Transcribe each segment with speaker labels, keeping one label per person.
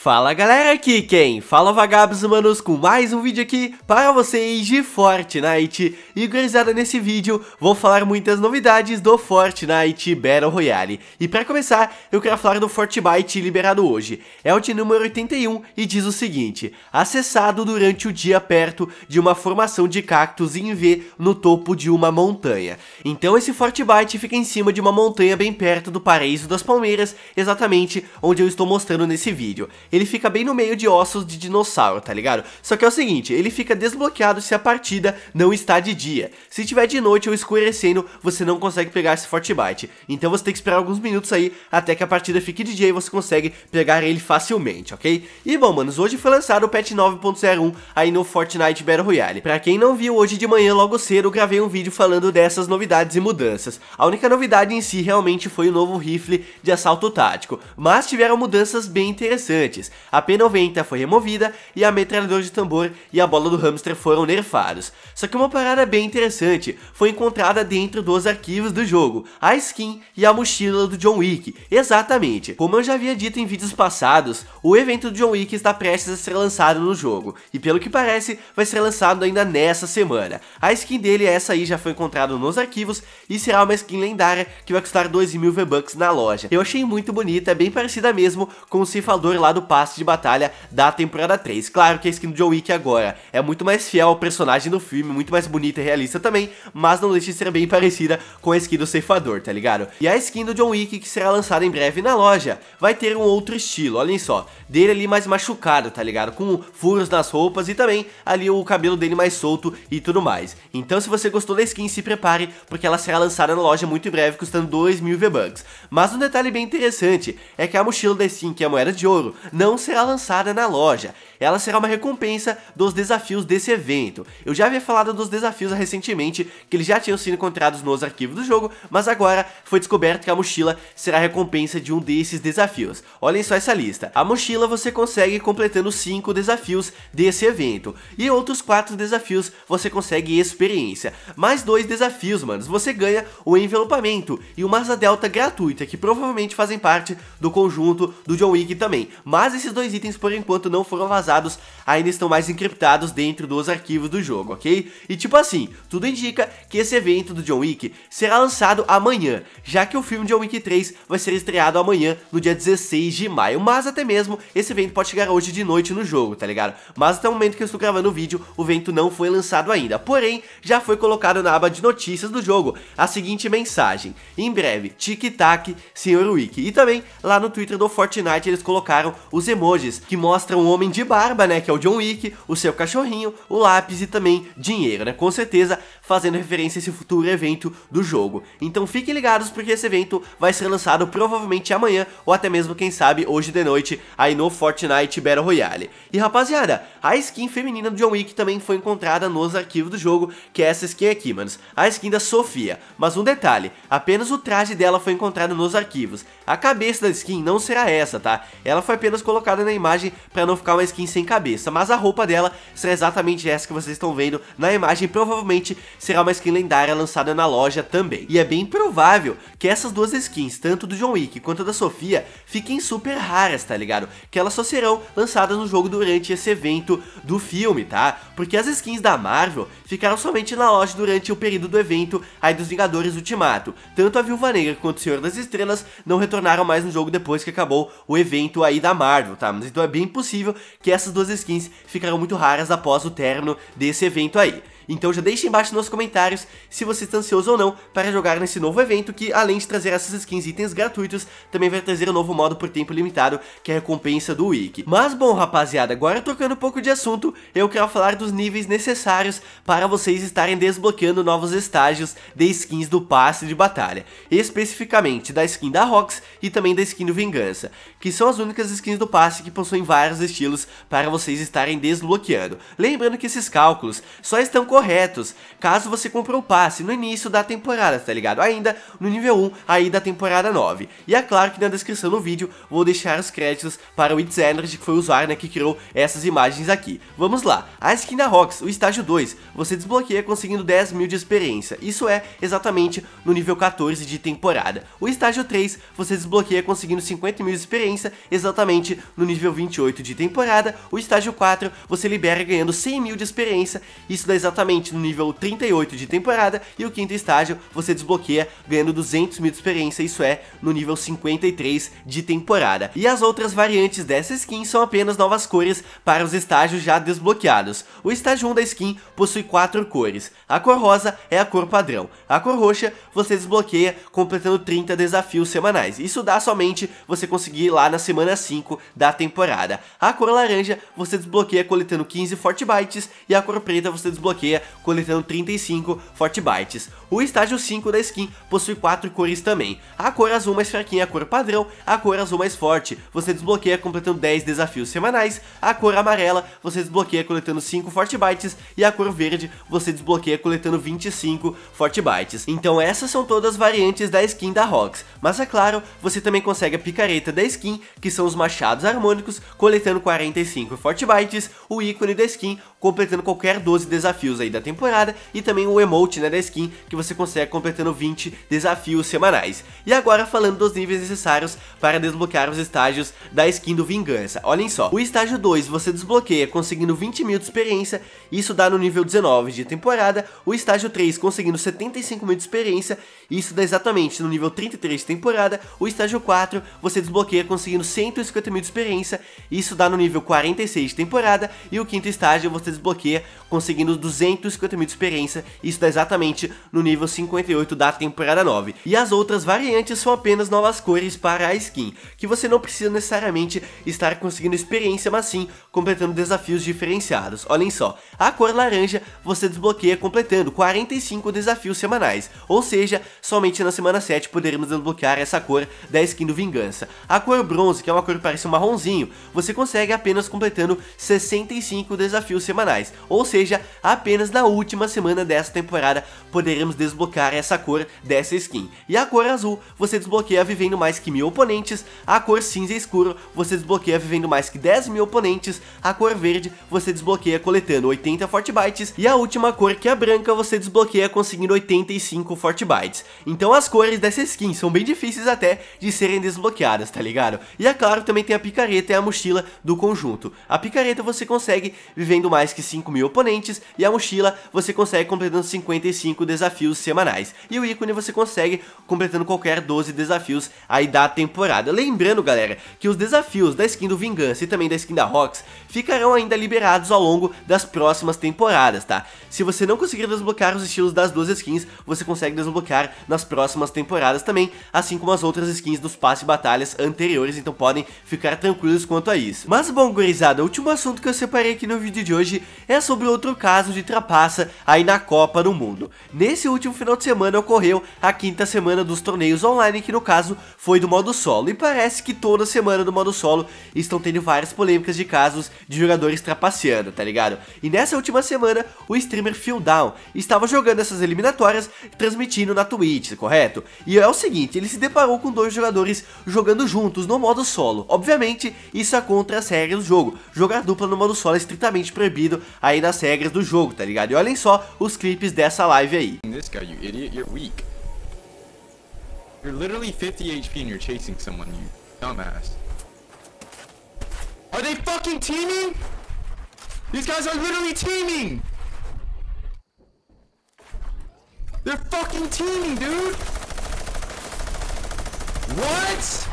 Speaker 1: Fala galera, aqui quem? Fala vagabos humanos com mais um vídeo aqui para vocês de Fortnite E gurizada, nesse vídeo vou falar muitas novidades do Fortnite Battle Royale E para começar, eu quero falar do Fortnite liberado hoje É o de número 81 e diz o seguinte Acessado durante o dia perto de uma formação de cactos em V no topo de uma montanha Então esse Fortnite fica em cima de uma montanha bem perto do Paraíso das Palmeiras Exatamente onde eu estou mostrando nesse vídeo ele fica bem no meio de ossos de dinossauro, tá ligado? Só que é o seguinte, ele fica desbloqueado se a partida não está de dia. Se tiver de noite ou escurecendo, você não consegue pegar esse Fortnite. Então você tem que esperar alguns minutos aí até que a partida fique de dia e você consegue pegar ele facilmente, ok? E bom, manos, hoje foi lançado o patch 9.01 aí no Fortnite Battle Royale. Pra quem não viu, hoje de manhã, logo cedo, gravei um vídeo falando dessas novidades e mudanças. A única novidade em si realmente foi o novo rifle de assalto tático, mas tiveram mudanças bem interessantes antes. A P90 foi removida e a metralhadora de tambor e a bola do hamster foram nerfados. Só que uma parada bem interessante foi encontrada dentro dos arquivos do jogo, a skin e a mochila do John Wick. Exatamente, como eu já havia dito em vídeos passados, o evento do John Wick está prestes a ser lançado no jogo, e pelo que parece, vai ser lançado ainda nessa semana. A skin dele, essa aí, já foi encontrada nos arquivos e será uma skin lendária que vai custar 2 mil V-Bucks na loja. Eu achei muito bonita, é bem parecida mesmo com o cifador lá do passe de batalha da temporada 3. Claro que a skin do John Wick agora é muito mais fiel ao personagem do filme, muito mais bonita e realista também, mas não deixa de ser bem parecida com a skin do ceifador, tá ligado? E a skin do John Wick, que será lançada em breve na loja, vai ter um outro estilo, olhem só, dele ali mais machucado, tá ligado? Com furos nas roupas e também ali o cabelo dele mais solto e tudo mais. Então se você gostou da skin, se prepare, porque ela será lançada na loja muito em breve, custando 2 mil V-Bucks. Mas um detalhe bem interessante é que a mochila da skin, que é a moeda de ouro, não será lançada na loja ela será uma recompensa dos desafios desse evento. Eu já havia falado dos desafios recentemente, que eles já tinham sido encontrados nos arquivos do jogo, mas agora foi descoberto que a mochila será a recompensa de um desses desafios. Olhem só essa lista. A mochila você consegue completando 5 desafios desse evento, e outros 4 desafios você consegue experiência. Mais dois desafios, mano. você ganha o envelopamento e uma asa delta gratuita, que provavelmente fazem parte do conjunto do John Wick também. Mas esses dois itens por enquanto não foram vazados vazados ainda estão mais encriptados dentro dos arquivos do jogo, ok? E tipo assim, tudo indica que esse evento do John Wick será lançado amanhã, já que o filme John Wick 3 vai ser estreado amanhã, no dia 16 de maio, mas até mesmo esse evento pode chegar hoje de noite no jogo, tá ligado? Mas até o momento que eu estou gravando o vídeo, o evento não foi lançado ainda, porém, já foi colocado na aba de notícias do jogo a seguinte mensagem, em breve, tic-tac, senhor Wick, e também lá no Twitter do Fortnite eles colocaram os emojis que mostram o um homem de barro barba, né? Que é o John Wick, o seu cachorrinho, o lápis e também dinheiro, né? Com certeza fazendo referência a esse futuro evento do jogo. Então fiquem ligados porque esse evento vai ser lançado provavelmente amanhã ou até mesmo, quem sabe, hoje de noite aí no Fortnite Battle Royale. E rapaziada, a skin feminina do John Wick também foi encontrada nos arquivos do jogo, que é essa skin aqui, manos. A skin da Sofia. Mas um detalhe, apenas o traje dela foi encontrado nos arquivos. A cabeça da skin não será essa, tá? Ela foi apenas colocada na imagem para não ficar uma skin sem cabeça, mas a roupa dela será exatamente essa que vocês estão vendo na imagem, provavelmente será uma skin lendária lançada na loja também. E é bem provável que essas duas skins, tanto do John Wick quanto da Sofia, fiquem super raras, tá ligado? Que elas só serão lançadas no jogo durante esse evento do filme, tá? Porque as skins da Marvel ficaram somente na loja durante o período do evento aí dos Vingadores Ultimato. Tanto a Viúva Negra quanto o Senhor das Estrelas não retornaram mais no jogo depois que acabou o evento aí da Marvel, tá? Mas então é bem possível que essas duas skins ficaram muito raras após o término desse evento aí. Então já deixa embaixo nos comentários se você está ansioso ou não para jogar nesse novo evento que, além de trazer essas skins e itens gratuitos, também vai trazer um novo modo por tempo limitado, que é a recompensa do Wiki. Mas bom, rapaziada, agora trocando um pouco de assunto, eu quero falar dos níveis necessários para vocês estarem desbloqueando novos estágios de skins do passe de batalha, especificamente da skin da Rox e também da skin do Vingança, que são as únicas skins do passe que possuem vários estilos para vocês estarem desbloqueando. Lembrando que esses cálculos só estão corretos corretos, caso você compre um passe no início da temporada, tá ligado? Ainda no nível 1 aí da temporada 9. E é claro que na descrição do vídeo vou deixar os créditos para o It's Energy, que foi o usuário né, que criou essas imagens aqui. Vamos lá, a skin da o estágio 2, você desbloqueia conseguindo 10 mil de experiência, isso é exatamente no nível 14 de temporada. O estágio 3, você desbloqueia conseguindo 50 mil de experiência, exatamente no nível 28 de temporada. O estágio 4, você libera ganhando 100 mil de experiência, isso dá exatamente no nível 38 de temporada e o quinto estágio você desbloqueia ganhando 200 mil de experiência, isso é, no nível 53 de temporada. E as outras variantes dessa skin são apenas novas cores para os estágios já desbloqueados. O estágio 1 da skin possui quatro cores. A cor rosa é a cor padrão. A cor roxa você desbloqueia completando 30 desafios semanais. Isso dá somente você conseguir ir lá na semana 5 da temporada. A cor laranja você desbloqueia coletando 15 Fortbytes e a cor preta você desbloqueia coletando 35 Forte Bytes. O estágio 5 da skin possui 4 cores também. A cor azul mais fraquinha é a cor padrão, a cor azul mais forte você desbloqueia completando 10 desafios semanais, a cor amarela você desbloqueia coletando 5 Forte Bytes e a cor verde você desbloqueia coletando 25 Forte Bytes. Então essas são todas as variantes da skin da Rox, mas é claro, você também consegue a picareta da skin, que são os machados harmônicos, coletando 45 Forte Bytes, o ícone da skin, completando qualquer 12 desafios aí aí da temporada e também o emote né, da skin que você consegue completando 20 desafios semanais. E agora falando dos níveis necessários para desbloquear os estágios da skin do Vingança. Olhem só, o estágio 2 você desbloqueia conseguindo 20 mil de experiência, isso dá no nível 19 de temporada, o estágio 3 conseguindo 75 mil de experiência, isso dá exatamente no nível 33 de temporada, o estágio 4 você desbloqueia conseguindo 150 mil de experiência, isso dá no nível 46 de temporada, e o quinto estágio você desbloqueia conseguindo 200 250 mil de experiência, isso dá exatamente no nível 58 da temporada 9. E as outras variantes são apenas novas cores para a skin, que você não precisa necessariamente estar conseguindo experiência, mas sim completando desafios diferenciados. Olhem só, a cor laranja você desbloqueia completando 45 desafios semanais, ou seja, somente na semana 7 poderemos desbloquear essa cor da skin do Vingança. A cor bronze, que é uma cor que parece um marronzinho, você consegue apenas completando 65 desafios semanais, ou seja, apenas apenas na última semana dessa temporada poderemos desbloquear essa cor dessa skin. E a cor azul você desbloqueia vivendo mais que mil oponentes, a cor cinza escuro você desbloqueia vivendo mais que 10 mil oponentes, a cor verde você desbloqueia coletando 80 bytes e a última cor que é branca você desbloqueia conseguindo 85 bytes Então as cores dessa skin são bem difíceis até de serem desbloqueadas, tá ligado? E é claro, também tem a picareta e a mochila do conjunto. A picareta você consegue vivendo mais que 5 mil oponentes e a mochila mochila você consegue completando 55 desafios semanais. E o ícone você consegue completando qualquer 12 desafios aí da temporada. Lembrando, galera, que os desafios da skin do Vingança e também da skin da Rox ficarão ainda liberados ao longo das próximas temporadas, tá? Se você não conseguir desbloquear os estilos das duas skins, você consegue desbloquear nas próximas temporadas também, assim como as outras skins dos passes e batalhas anteriores, então podem ficar tranquilos quanto a isso. Mas bom, gurizada, o último assunto que eu separei aqui no vídeo de hoje é sobre outro caso de trabalho ultrapassa aí na Copa do Mundo. Nesse último final de semana ocorreu a quinta semana dos torneios online, que no caso foi do modo solo, e parece que toda semana do modo solo estão tendo várias polêmicas de casos de jogadores trapaceando, tá ligado? E nessa última semana, o streamer Phil Down estava jogando essas eliminatórias transmitindo na Twitch, correto? E é o seguinte, ele se deparou com dois jogadores jogando juntos no modo solo. Obviamente, isso é contra as regras do jogo. Jogar dupla no modo solo é estritamente proibido aí nas regras do jogo, tá ligado? E olhem só os clipes dessa live This guy, you idiot, you're weak. You're literally 50 HP and you're chasing someone, you dumbass. Are they fucking teaming? These guys are literally teaming! They're fucking teaming, dude! What?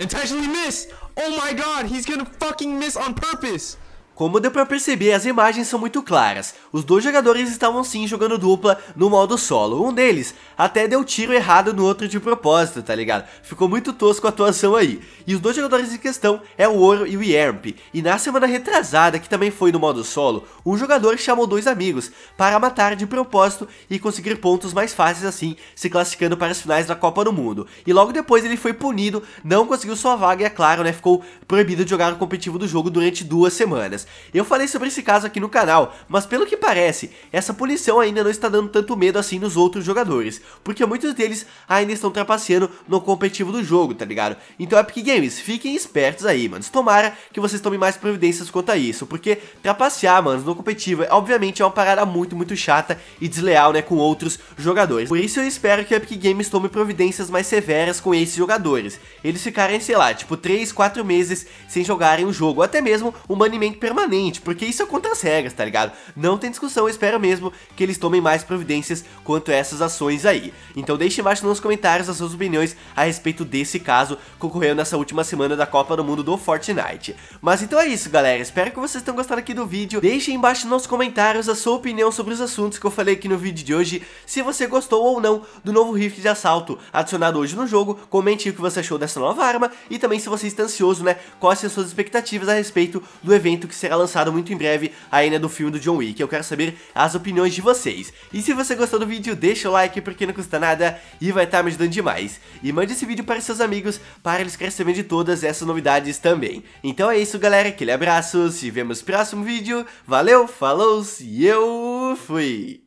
Speaker 1: Intentionally miss! Oh my god, he's gonna fucking miss on purpose. Como deu pra perceber, as imagens são muito claras. Os dois jogadores estavam sim jogando dupla no modo solo. Um deles até deu tiro errado no outro de propósito, tá ligado? Ficou muito tosco a atuação aí. E os dois jogadores em questão é o Ouro e o Yerp. E na semana retrasada, que também foi no modo solo, um jogador chamou dois amigos para matar de propósito e conseguir pontos mais fáceis assim, se classificando para as finais da Copa do Mundo. E logo depois ele foi punido, não conseguiu sua vaga e é claro, né, ficou proibido de jogar o competitivo do jogo durante duas semanas. Eu falei sobre esse caso aqui no canal, mas pelo que parece, essa punição ainda não está dando tanto medo assim nos outros jogadores, porque muitos deles ainda estão trapaceando no competitivo do jogo, tá ligado? Então Epic Games, fiquem espertos aí, mano. Tomara que vocês tomem mais providências quanto a isso, porque trapacear, mano, no competitivo, obviamente é uma parada muito, muito chata e desleal, né, com outros jogadores. Por isso eu espero que a Epic Games tome providências mais severas com esses jogadores. Eles ficarem, sei lá, tipo 3, 4 meses sem jogarem o jogo, até mesmo um banimento permanente permanente, porque isso é contra as regras, tá ligado? Não tem discussão, eu espero mesmo que eles tomem mais providências quanto a essas ações aí. Então deixe embaixo nos comentários as suas opiniões a respeito desse caso que ocorreu nessa última semana da Copa do Mundo do Fortnite. Mas então é isso, galera. Espero que vocês tenham gostado aqui do vídeo. Deixe embaixo nos comentários a sua opinião sobre os assuntos que eu falei aqui no vídeo de hoje. Se você gostou ou não do novo rifle de assalto adicionado hoje no jogo, comente o que você achou dessa nova arma e também se você está ansioso, né, quais são as suas expectativas a respeito do evento que se será é lançado muito em breve ainda né, do filme do John Wick. Eu quero saber as opiniões de vocês. E se você gostou do vídeo, deixa o like porque não custa nada e vai estar tá me ajudando demais. E mande esse vídeo para seus amigos para eles querem saber de todas essas novidades também. Então é isso galera, aquele abraço, se vemos no próximo vídeo, valeu, falou e eu fui!